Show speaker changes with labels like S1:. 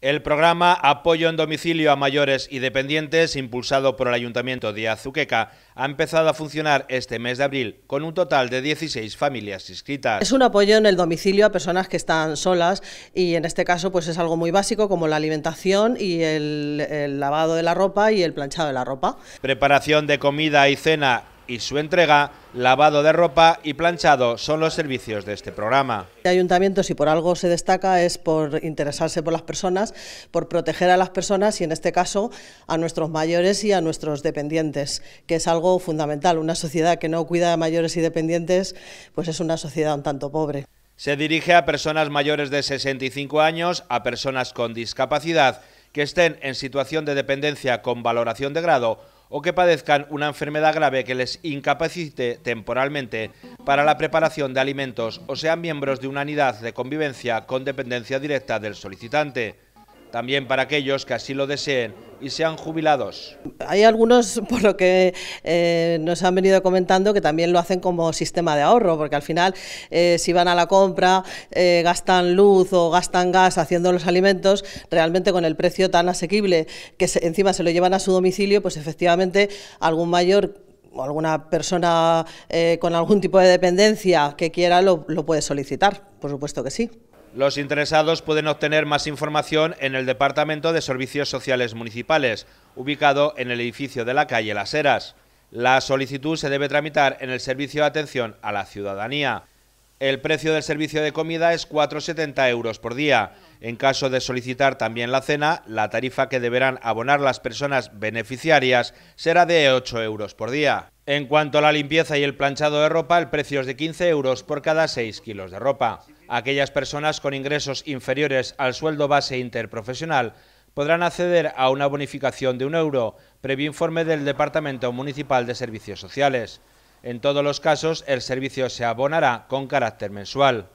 S1: El programa Apoyo en Domicilio a Mayores y Dependientes, impulsado por el Ayuntamiento de Azuqueca, ha empezado a funcionar este mes de abril con un total de 16 familias
S2: inscritas. Es un apoyo en el domicilio a personas que están solas y en este caso pues es algo muy básico como la alimentación y el, el lavado de la ropa y el planchado de la ropa.
S1: Preparación de comida y cena y su entrega, lavado de ropa y planchado son los servicios de este programa.
S2: El ayuntamiento, si por algo se destaca, es por interesarse por las personas, por proteger a las personas y, en este caso, a nuestros mayores y a nuestros dependientes, que es algo fundamental. Una sociedad que no cuida a mayores y dependientes, pues es una sociedad un tanto pobre.
S1: Se dirige a personas mayores de 65 años, a personas con discapacidad, que estén en situación de dependencia con valoración de grado o que padezcan una enfermedad grave que les incapacite temporalmente para la preparación de alimentos o sean miembros de una unidad de convivencia con dependencia directa del solicitante también para aquellos que así lo deseen y sean jubilados.
S2: Hay algunos, por lo que eh, nos han venido comentando, que también lo hacen como sistema de ahorro, porque al final eh, si van a la compra, eh, gastan luz o gastan gas haciendo los alimentos, realmente con el precio tan asequible que encima se lo llevan a su domicilio, pues efectivamente algún mayor o alguna persona con algún tipo de dependencia que quiera lo puede solicitar, por supuesto que sí.
S1: Los interesados pueden obtener más información en el Departamento de Servicios Sociales Municipales, ubicado en el edificio de la calle Las Heras. La solicitud se debe tramitar en el Servicio de Atención a la Ciudadanía. El precio del servicio de comida es 4,70 euros por día. En caso de solicitar también la cena, la tarifa que deberán abonar las personas beneficiarias será de 8 euros por día. En cuanto a la limpieza y el planchado de ropa, el precio es de 15 euros por cada 6 kilos de ropa. Aquellas personas con ingresos inferiores al sueldo base interprofesional podrán acceder a una bonificación de un euro, previo informe del Departamento Municipal de Servicios Sociales. En todos los casos, el servicio se abonará con carácter mensual.